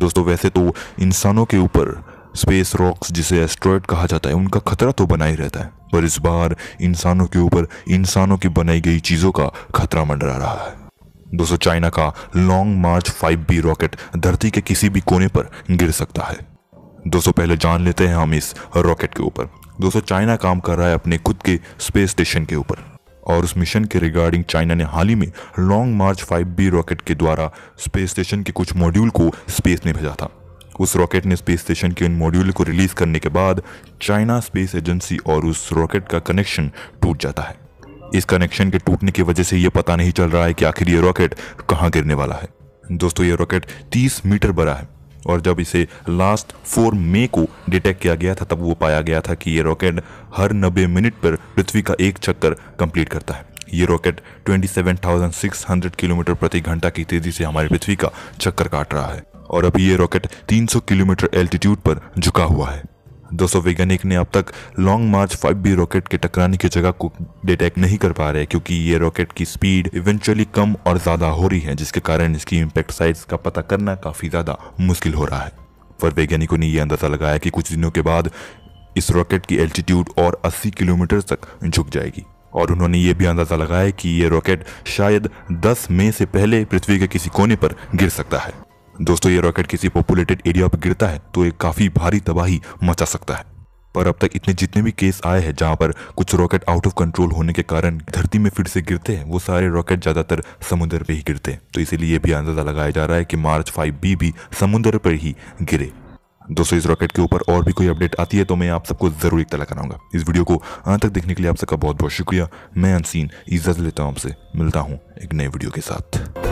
दोस्तों वैसे तो इंसानों के ऊपर स्पेस रॉक्स जिसे एस्ट्रॉयड कहा जाता है उनका खतरा तो बना ही रहता है पर इस बार इंसानों के ऊपर इंसानों की बनाई गई चीज़ों का खतरा मंडरा रहा है दोस्तों चाइना का लॉन्ग मार्च 5B रॉकेट धरती के किसी भी कोने पर गिर सकता है दोस्तों पहले जान लेते हैं हम इस रॉकेट के ऊपर दोस्तों चाइना काम कर रहा है अपने खुद के स्पेस स्टेशन के ऊपर और उस मिशन के रिगार्डिंग चाइना ने हाल ही में लॉन्ग मार्च 5B रॉकेट के द्वारा स्पेस स्टेशन के कुछ मॉड्यूल को स्पेस में भेजा था उस रॉकेट ने स्पेस स्टेशन के उन मॉड्यूल को रिलीज करने के बाद चाइना स्पेस एजेंसी और उस रॉकेट का कनेक्शन टूट जाता है इस कनेक्शन के टूटने की वजह से यह पता नहीं चल रहा है कि आखिर ये रॉकेट कहाँ गिरने वाला है दोस्तों ये रॉकेट 30 मीटर बड़ा है और जब इसे लास्ट फोर मे को डिटेक्ट किया गया था तब वो पाया गया था कि ये रॉकेट हर नब्बे मिनट पर पृथ्वी का एक चक्कर कंप्लीट करता है ये रॉकेट 27,600 किलोमीटर प्रति घंटा की तेज़ी से हमारी पृथ्वी का चक्कर काट रहा है और अभी ये रॉकेट 300 किलोमीटर एल्टीट्यूड पर झुका हुआ है दोस्तों वैज्ञानिक ने अब तक लॉन्ग मार्च 5B रॉकेट के टकराने की जगह को डिटेक्ट नहीं कर पा रहे क्योंकि ये रॉकेट की स्पीड इवेंचुअली कम और ज्यादा हो रही है जिसके कारण इसकी इम्पैक्ट साइज का पता करना काफी ज्यादा मुश्किल हो रहा है पर वैज्ञानिकों ने यह अंदाजा लगाया कि कुछ दिनों के बाद इस रॉकेट की एल्टीट्यूड और 80 किलोमीटर तक झुक जाएगी और उन्होंने ये भी अंदाजा लगाया कि ये रॉकेट शायद 10 मई से पहले पृथ्वी के किसी कोने पर गिर सकता है दोस्तों ये रॉकेट किसी पॉपुलेटेड एरिया पर गिरता है तो एक काफी भारी तबाही मचा सकता है पर अब तक इतने जितने भी केस आए हैं जहां पर कुछ रॉकेट आउट ऑफ कंट्रोल होने के कारण धरती में फिर से गिरते हैं वो सारे रॉकेट ज़्यादातर समुद्र पर ही गिरते हैं तो इसीलिए भी अंदाज़ा लगाया जा रहा है कि मार्च फाइव बी भी समुद्र पर ही गिरे दोस्तों इस रॉकेट के ऊपर और भी कोई अपडेट आती है तो मैं आप सबको ज़रूर एक तला कराऊंगा इस वीडियो को आज तक देखने के लिए आप सबका बहुत बहुत शुक्रिया मैं अनसीन इज्जत लेता हूँ आपसे मिलता हूँ एक नए वीडियो के साथ